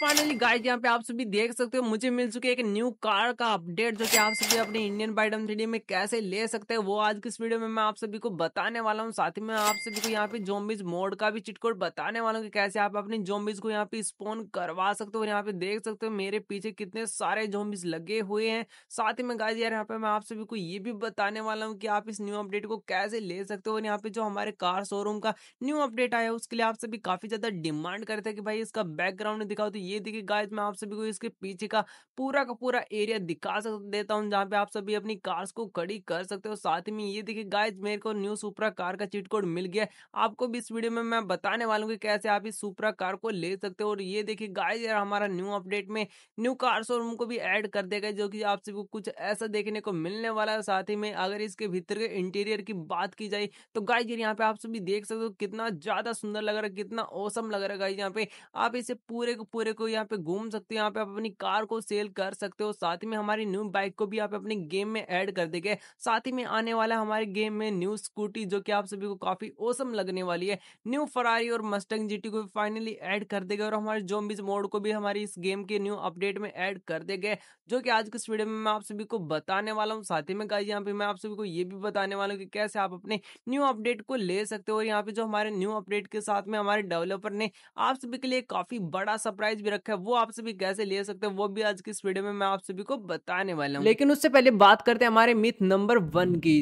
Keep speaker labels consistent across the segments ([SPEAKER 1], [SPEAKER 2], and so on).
[SPEAKER 1] finally तो guys यहाँ पे आप सभी देख सकते हो मुझे मिल चुकी है एक न्यू कार का अपडेट जो कि आप सभी अपने इंडियन बाइडम थ्री में कैसे ले सकते हैं वो आज की इस वीडियो में मैं आप सभी को बताने वाला हूँ साथ ही में आप सभी को यहाँ पे जोम्बिज मोड का भी चिटकोड बताने वाला हूँ कि कैसे आप अपने जोम्बिज को यहाँ पे स्पोन करवा सकते हो यहाँ पे देख सकते हो मेरे पीछे कितने सारे जोम्बिज लगे हुए हैं साथ ही में गाइज यार यहाँ पे मैं आप सभी को ये भी बताने वाला हूँ कि आप इस न्यू अपडेट को कैसे ले सकते हो और यहाँ पे जो हमारे कार शोरूम का न्यू अपडेट आया उसके लिए आप सभी काफी ज्यादा डिमांड करते हैं कि भाई इसका बैकग्राउंड दिखाओ तो तो ये देखिए गाइस मैं आप सभी को इसके पीछे का पूरा का पूरा एरिया दिखा देता हूँ जहाँ पे आप सभी अपनी कार्स को खड़ी कर सकते हो साथ ही में ये देखिए गाइस मेरे को न्यू सुपरा कार का चिट कोड मिल गया आपको भी इस वीडियो में मैं बताने वाला हूँ कि कैसे आप इस सुपरा कार को ले सकते हो और ये देखिए गाइज यार हमारा न्यू अपडेट में न्यू कार शोरूम को भी एड कर देगा जो की आप सभी को कुछ ऐसा देखने को मिलने वाला है साथ ही में अगर इसके भीतर के इंटीरियर की बात की जाए तो गाइज यहाँ पे आप सभी देख सकते हो कितना ज्यादा सुंदर लग रहा है कितना औसम लग रहा है गाइज यहाँ पे आप इसे पूरे को पूरे पूरे को यहाँ पे घूम सकते हो यहाँ पे आप अपनी कार को सेल कर सकते हो साथ ही में हमारी न्यू बाइक को भी आप अपने गेम में ऐड कर देंगे साथ ही में आने वाला हमारे गेम में न्यू स्कूटी जो कि आप सभी को काफी ओसम लगने वाली है न्यू फरारी और मस्टंग जीटी को भी फाइनली ऐड कर देगा और हमारे जोम्बिस मोड को भी हमारी इस गेम के न्यू अपडेट में ऐड कर देंगे जो कि आज के इस वीडियो में मैं आप सभी को बताने वाला हूँ साथ ही में कहा यहाँ पे मैं आप सभी को ये भी बताने वाला हूँ कि कैसे आप अपने न्यू अपडेट को ले सकते हो और यहाँ पे जो हमारे न्यू अपडेट के साथ में हमारे डेवलपर ने आप सभी के लिए काफी बड़ा सरप्राइज बैच भी रखा है वो आप सभी कैसे ले सकते हैं वो भी आज की इस वीडियो में मैं आप सभी को बताने वाला हूँ लेकिन उससे पहले बात करते हैं हमारे मिथ नंबर वन की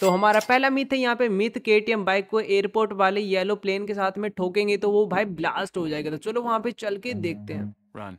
[SPEAKER 1] तो हमारा पहला मिथ है यहाँ पे मिथ के बाइक को एयरपोर्ट वाले येलो प्लेन के साथ में ठोकेंगे तो वो भाई ब्लास्ट हो जाएगा तो चलो वहां पे चल के देखते हैं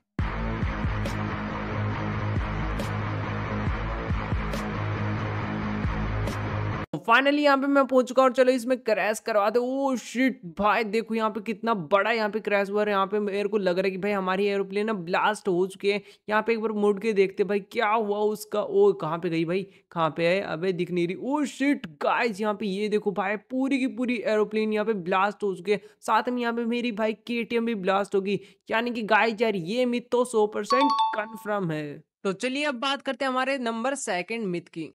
[SPEAKER 1] फाइनली यहाँ पे मैं पहुंच चुका और चलो इसमें क्रैश करवा दे ओ oh शिट भाई देखो यहाँ पे कितना बड़ा यहाँ पे क्रैश हुआ है यहाँ पे मेरे को लग रहा है कि भाई हमारी एरोप्लेन ना ब्लास्ट हो चुकी है यहाँ पे एक बार मुड़ के देखते भाई क्या हुआ उसका ओ oh, कहाँ पे गई भाई कहाँ पे है अब दिख नहीं रही ओ शिट गाइज यहाँ पे ये देखो भाई पूरी की पूरी एरोप्लेन यहाँ पे ब्लास्ट हो चुकी है साथ में यहाँ पे मेरी भाई के भी ब्लास्ट होगी यानी कि गाइज यार ये मिथ तो सौ परसेंट कन्फर्म है तो चलिए अब बात करते हैं हमारे नंबर सेकंड मिथ की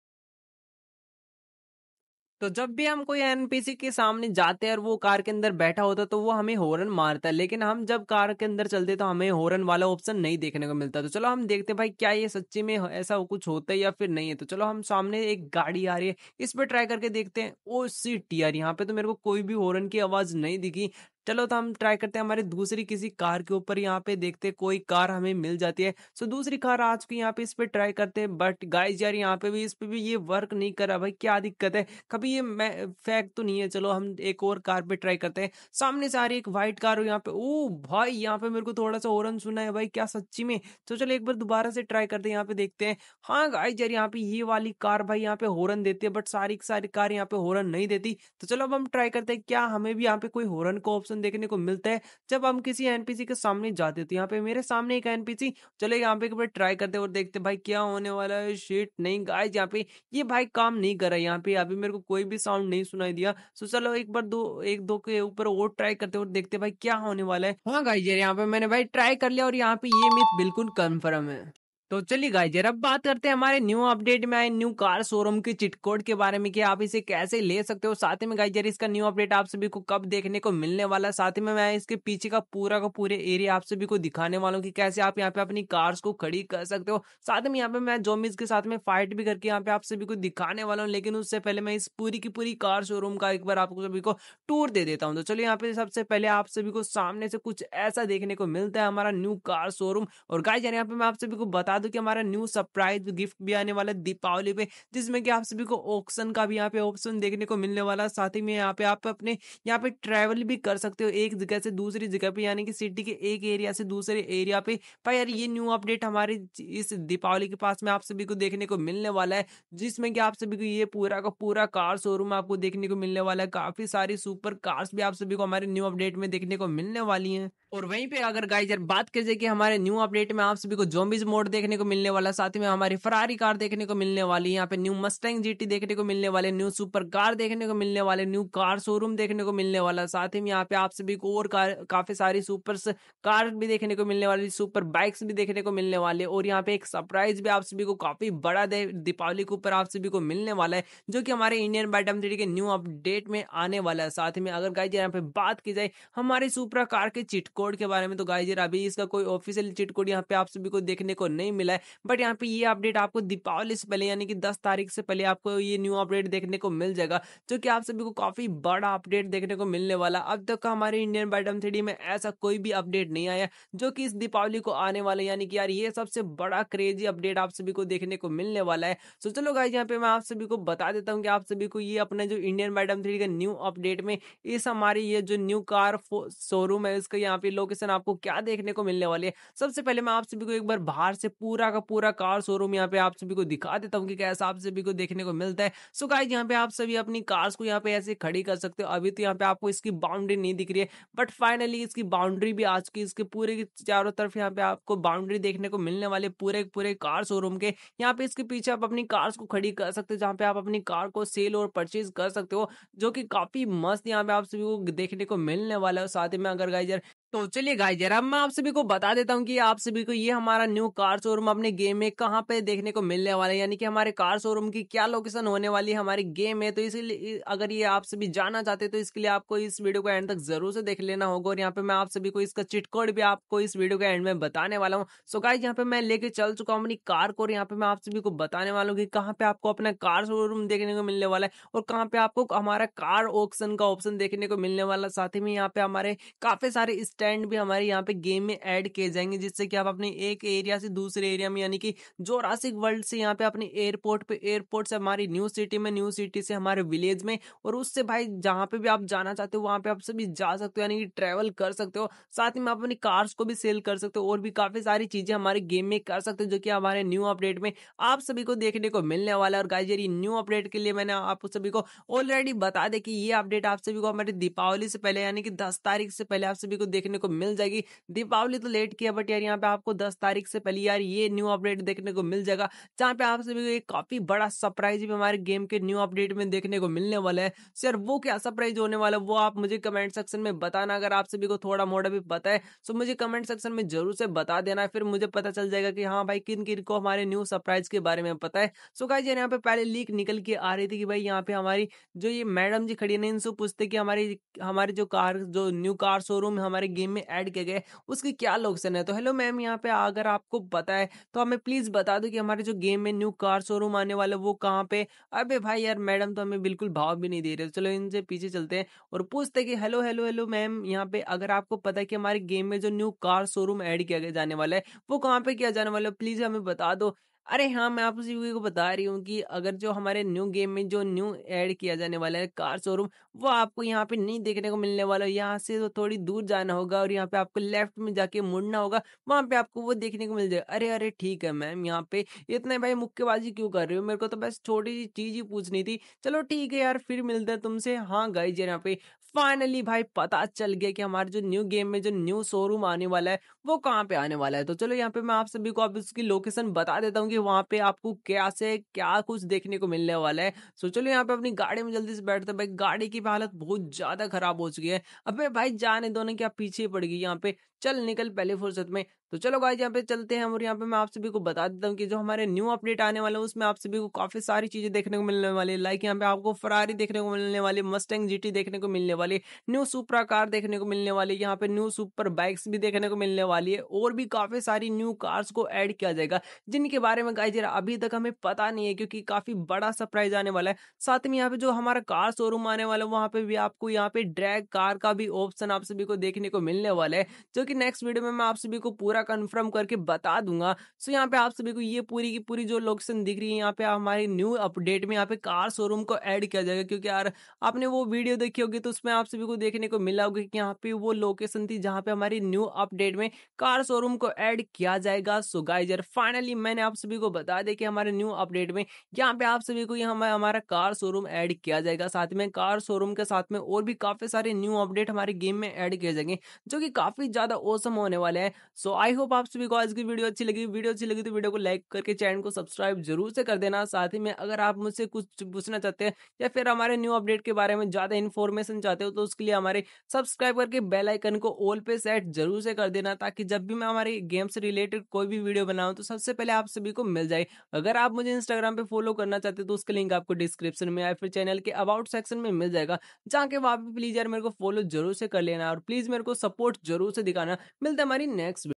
[SPEAKER 1] तो जब भी हम कोई एनपीसी के सामने जाते हैं और वो कार के अंदर बैठा होता तो वो हमें हॉर्न मारता है लेकिन हम जब कार के अंदर चलते तो हमें हॉर्न वाला ऑप्शन नहीं देखने को मिलता तो चलो हम देखते भाई क्या ये सच्ची में ऐसा कुछ होता है या फिर नहीं है तो चलो हम सामने एक गाड़ी आ रही है इस पर ट्राई करके देखते हैं ओ सी टी आर यहाँ पे तो मेरे को कोई भी हॉर्न की आवाज नहीं दिखी चलो तो हम ट्राई करते हैं हमारे दूसरी किसी कार के ऊपर यहाँ पे देखते हैं कोई कार हमें मिल जाती है सो दूसरी कार आज की यहाँ पे इस पर ट्राई करते हैं बट गाइज यार यहाँ पे भी इस पर भी ये वर्क नहीं कर रहा भाई क्या दिक्कत है कभी ये फैक्ट तो नहीं है चलो हम एक और कार पे ट्राई करते हैं सामने से आ रही एक व्हाइट कार हो यहाँ पे ओ भाई यहाँ पे मेरे को थोड़ा सा हॉर्न सुना है भाई क्या सच्ची में तो चलो एक बार दोबारा से ट्राई करते हैं यहाँ पे देखते हैं हाँ गाइज यार यहाँ पे ये वाली कार भाई यहाँ पे हॉर्न देती है बट सारी सारी कार यहाँ पे हॉर्न नहीं देती तो चलो अब हम ट्राई करते हैं क्या हमें भी यहाँ पे कोई हॉर्न का ऑप्शन ऑप्शन देखने को मिलता है जब हम किसी एनपीसी के सामने जाते तो यहाँ पे मेरे सामने एक एनपीसी चलो यहाँ पे एक बार ट्राई करते और देखते भाई क्या होने वाला है शीट नहीं गाइज यहाँ पे ये भाई काम नहीं कर रहा यहाँ पे अभी मेरे को कोई भी साउंड नहीं सुनाई दिया सो तो चलो एक बार दो एक दो के ऊपर और ट्राई करते और देखते भाई क्या होने वाला है हाँ गाइज यहाँ पे मैंने भाई ट्राई कर लिया और यहाँ पे ये मिथ बिल्कुल कन्फर्म है तो चलिए गाइज अब बात करते हैं हमारे न्यू अपडेट में आए न्यू कार शोरूम के चिट कोड के बारे में कि आप इसे कैसे ले सकते हो साथ में गाइज इसका न्यू अपडेट आप सभी को कब देखने को मिलने वाला साथ में मैं इसके पीछे का पूरा का पूरे एरिया आप सभी को दिखाने वाला हूँ कि कैसे आप यहाँ पे अपनी कार्स को खड़ी कर सकते हो साथ में यहाँ पे मैं जोमिस के साथ में फाइट भी करके यहाँ पे आप सभी को दिखाने वाला हूँ लेकिन उससे पहले मैं इस पूरी की पूरी कार शोरूम का एक बार आपको सभी को टूर दे देता हूँ तो चलिए यहाँ पे सबसे पहले आप सभी को सामने से कुछ ऐसा देखने को मिलता है हमारा न्यू कार शोरूम और गाइज यहाँ पे मैं आप सभी को बता बता दूं कि हमारा न्यू सरप्राइज गिफ्ट भी आने वाला है दीपावली पे जिसमें कि आप सभी को ऑप्शन का भी यहाँ पे ऑप्शन देखने को मिलने वाला साथ ही में यहाँ पे आप अपने यहाँ पे ट्रैवल भी कर सकते हो एक जगह से दूसरी जगह पे यानी कि सिटी के एक एरिया से दूसरे एरिया पे भाई यार ये न्यू अपडेट हमारे इस दीपावली के पास में आप सभी को देखने को मिलने वाला है जिसमें कि आप सभी को ये पूरा का पूरा कार शोरूम आपको देखने को मिलने वाला है काफी सारी सुपर कार्स भी आप सभी को हमारे न्यू अपडेट में देखने को मिलने वाली हैं और वहीं पे अगर गाइज यार बात कर जाए कि हमारे न्यू अपडेट में आप सभी को जोबीज मोड देखने को मिलने वाला साथ ही में हमारी फरारी कार देखने को मिलने वाली यहाँ पे न्यू मस्टैंग जीटी देखने को मिलने वाले न्यू सुपर कार देखने को मिलने वाले न्यू कार शोरूम देखने को मिलने वाला साथ ही में यहाँ पे आप सभी को और कार काफी सारी सुपर कार भी देखने को मिलने वाली सुपर बाइक्स भी देखने को मिलने वाले और यहाँ पे एक सरप्राइज भी आप सभी को काफी बड़ा दीपावली के ऊपर आप सभी को मिलने वाला है जो की हमारे इंडियन बाइटम थ्री के न्यू अपडेट में आने वाला है साथ ही में अगर गाइज यहाँ पे बात की जाए हमारी सुपरा कार के चिट कोड के बारे में तो गाइज यार अभी इसका कोई ऑफिशियल चिट कोड यहाँ पे आप सभी को देखने को नहीं मिला है बट यहाँ पे ये अपडेट आपको दीपावली से पहले यानी कि दस तारीख से पहले आपको ये न्यू अपडेट देखने को मिल जाएगा जो कि आप सभी को काफी बड़ा अपडेट देखने को मिलने वाला अब तक का हमारे इंडियन बैटम थ्री में ऐसा कोई भी अपडेट नहीं आया जो कि इस दीपावली को आने वाला यानी कि यार ये सबसे बड़ा क्रेजी अपडेट आप सभी को देखने को मिलने वाला है सो चलो गाइज यहाँ पे मैं आप सभी को बता देता हूँ कि आप सभी को ये अपने जो इंडियन बैटम थ्री का न्यू अपडेट में इस हमारी ये जो न्यू कार शोरूम है इसका यहाँ पे ये लोकेशन आपको क्या देखने को मिलने वाली है सबसे पहले मैं आप सभी को एक बार बाहर से पूरा का पूरा कार शोरूम यहाँ पे आप सभी को दिखा देता हूँ कि कैसा आप सभी को देखने को मिलता है सो गाइज यहाँ पे आप सभी अपनी कार्स को यहाँ पे ऐसे खड़ी कर सकते हो अभी तो यहाँ पे आपको इसकी बाउंड्री नहीं दिख रही है बट फाइनली इसकी बाउंड्री भी आ चुकी है इसके पूरे चारों तरफ यहाँ पे आपको बाउंड्री देखने को मिलने वाले पूरे पूरे कार शोरूम के यहाँ पे इसके पीछे आप अपनी कार्स को खड़ी कर सकते हो जहाँ पे आप अपनी कार को सेल और परचेज कर सकते हो जो कि काफी मस्त यहाँ पे आप सभी को देखने को मिलने वाला है साथ ही में अगर गाइजर तो चलिए गाइस जरा मैं आप सभी को बता देता हूँ कि आप सभी को ये हमारा न्यू कार शोरूम अपने गेम में कहाँ पे देखने को मिलने वाला है यानी कि हमारे कार शोरूम की क्या लोकेशन होने वाली है हमारे गेम में तो इसीलिए अगर ये आप सभी जाना चाहते हैं तो इसके लिए आपको इस वीडियो को एंड तक जरूर से देख लेना होगा और यहाँ पे मैं आप सभी को इसका चिटकोड भी आपको इस वीडियो के एंड में बताने वाला हूँ सो गाय यहाँ पे मैं लेके चल चुका हूँ अपनी कार को और यहाँ पे मैं आप सभी को बताने वाला हूँ कि कहाँ पे आपको अपना कार शोरूम देखने को मिलने वाला है और कहाँ पे आपको हमारा कार ऑप्शन का ऑप्शन देखने को मिलने वाला साथ ही में यहाँ पे हमारे काफी सारे स्टैंड भी हमारे यहाँ पे गेम में ऐड किए जाएंगे जिससे कि आप अपने एक एरिया से दूसरे एरिया में यानी कि जोरासिक वर्ल्ड से यहाँ पे अपने एयरपोर्ट पे एयरपोर्ट से हमारी न्यू सिटी में न्यू सिटी से हमारे विलेज में और उससे भाई जहाँ पे भी आप जाना चाहते हो वहाँ पे आप सभी जा सकते हो यानी कि ट्रैवल कर सकते हो साथ ही में आप अपनी कार्स को भी सेल कर सकते हो और भी काफी सारी चीजें हमारे गेम में कर सकते हो जो कि हमारे न्यू अपडेट में आप सभी को देखने को मिलने वाला है और गाइजर ये न्यू अपडेट के लिए मैंने आप सभी को ऑलरेडी बता दे कि ये अपडेट आप सभी को हमारी दीपावली से पहले यानी कि दस तारीख से पहले आप सभी को देखने देखने को मिल जाएगी दीपावली तो लेट किया बट यार यहाँ पे आपको दस तारीख से पहले यार ये न्यू अपडेट देखने को मिल जाएगा जहाँ पे आप सभी को एक काफी बड़ा सरप्राइज भी हमारे गेम के न्यू अपडेट में देखने को मिलने वाला है सर वो क्या सरप्राइज होने वाला है वो आप मुझे कमेंट सेक्शन में बताना अगर आप सभी को थोड़ा मोड़ा भी पता है तो मुझे कमेंट सेक्शन में जरूर से बता देना फिर मुझे पता चल जाएगा कि हाँ भाई किन किन को हमारे न्यू सरप्राइज के बारे में पता है सो गाइज जी यहाँ पे पहले लीक निकल के आ रही थी कि भाई यहाँ पे हमारी जो ये मैडम जी खड़ी है ना इनसे पूछते कि हमारी हमारी जो कार जो न्यू कार शोरूम है हमारे गेम में ऐड किया गया उसकी क्या लोकेशन है तो हेलो मैम यहाँ पे अगर आपको पता है तो हमें प्लीज बता दो कि हमारे जो गेम में न्यू कार शोरूम आने वाले वो कहाँ पे अबे भाई यार मैडम तो हमें बिल्कुल भाव भी नहीं दे रहे चलो इनसे पीछे चलते हैं और पूछते कि हेलो हेलो हेलो मैम यहाँ पे अगर आपको पता है कि हमारे गेम में जो न्यू कार शोरूम ऐड किया जाने वाला है वो कहाँ पे किया जाने वाला है प्लीज हमें बता दो अरे हाँ मैं आप उसी को बता रही हूँ कि अगर जो हमारे न्यू गेम में जो न्यू ऐड किया जाने वाला है कार शोरूम वो आपको यहाँ पे नहीं देखने को मिलने वाला है यहाँ से तो थोड़ी दूर जाना होगा और यहाँ पे आपको लेफ्ट में जाके मुड़ना होगा वहाँ पे आपको वो देखने को मिल जाएगा अरे अरे ठीक है मैम यहाँ पे इतने भाई मुक्केबाजी क्यों कर रहे हो मेरे को तो बस छोटी सी चीज ही पूछनी थी चलो ठीक है यार फिर मिलते हैं तुमसे हाँ गाई जी यहाँ पे फाइनली भाई पता चल गया कि हमारे जो न्यू गेम में जो न्यू शोरूम आने वाला है वो कहाँ पे आने वाला है तो चलो यहाँ पे मैं आप सभी को आप उसकी लोकेशन बता देता हूँ कि क्योंकि वहाँ पे आपको क्या से क्या कुछ देखने को मिलने वाला है सो चलो यहाँ पे अपनी गाड़ी में जल्दी से बैठते भाई गाड़ी की हालत बहुत ज़्यादा खराब हो चुकी है अबे भाई जाने दो क्या पीछे पड़ गई यहाँ पे चल निकल पहले फुर्सत में तो चलो गाइज यहाँ पे चलते हैं और यहाँ पे मैं आप सभी को बता देता हूँ कि जो हमारे न्यू अपडेट आने वाला है उसमें आप सभी को काफी सारी चीजें देखने को मिलने वाली है लाइक यहाँ पे आपको फरारी देखने को मिलने वाली मस्टैंग जीटी देखने को मिलने वाली न्यू सुपरा कार देखने को मिलने वाली यहाँ पे न्यू सुपर बाइक्स भी देखने को मिलने वाली है और भी काफी सारी न्यू कार्स को एड किया जाएगा जिनके बारे में गाइज अभी तक हमें पता नहीं है क्योंकि काफी बड़ा सरप्राइज आने वाला है साथ में यहाँ पे जो हमारा कार शोरूम आने वाला है वहाँ पे भी आपको यहाँ पे ड्रैग कार का भी ऑप्शन आप सभी को देखने को मिलने वाला है जो कि नेक्स्ट वीडियो में मैं आप सभी को पूरा पूरा कंफर्म करके बता दूंगा सो यहाँ पे आप सभी को ये पूरी की पूरी जो लोकेशन दिख रही है यहाँ पे हमारे न्यू अपडेट में यहाँ पे कार शोरूम को ऐड किया जाएगा क्योंकि यार आपने वो वीडियो देखी होगी तो उसमें आप सभी को देखने को मिला होगा कि यहाँ पे वो लोकेशन थी जहाँ पे हमारी न्यू अपडेट में कार शोरूम को ऐड किया जाएगा सो गाइजर फाइनली मैंने आप सभी को बता दिया कि हमारे न्यू अपडेट में यहाँ पे आप सभी को यहाँ हमारा कार शोरूम ऐड किया जाएगा साथ में कार शोरूम के साथ में और भी काफी सारे न्यू अपडेट हमारे गेम में ऐड किए जाएंगे जो कि काफी ज्यादा ओसम होने वाले हैं सो आई आई होप आप सभी को आज की वीडियो अच्छी लगी वीडियो अच्छी लगी तो वीडियो को लाइक करके चैनल को सब्सक्राइब जरूर से कर देना साथ ही में अगर आप मुझसे कुछ पूछना चाहते हैं या फिर हमारे न्यू अपडेट के बारे में ज़्यादा इन्फॉर्मेशन चाहते हो तो उसके लिए हमारे सब्सक्राइब करके बेल आइकन को ऑल पे सेट जरूर से कर देना ताकि जब भी मैं हमारे गेम से रिलेटेड कोई भी वीडियो बनाऊँ तो सबसे पहले आप सभी को मिल जाए अगर आप मुझे इंस्टाग्राम पर फॉलो करना चाहते हो तो उसका लिंक आपको डिस्क्रिप्शन में या फिर चैनल के अबाउट सेक्शन में मिल जाएगा जाके वहाँ पर प्लीज़ यार मेरे को फॉलो जरूर से कर लेना और प्लीज़ मेरे को सपोर्ट जरूर से दिखाना मिलता है हमारी नेक्स्ट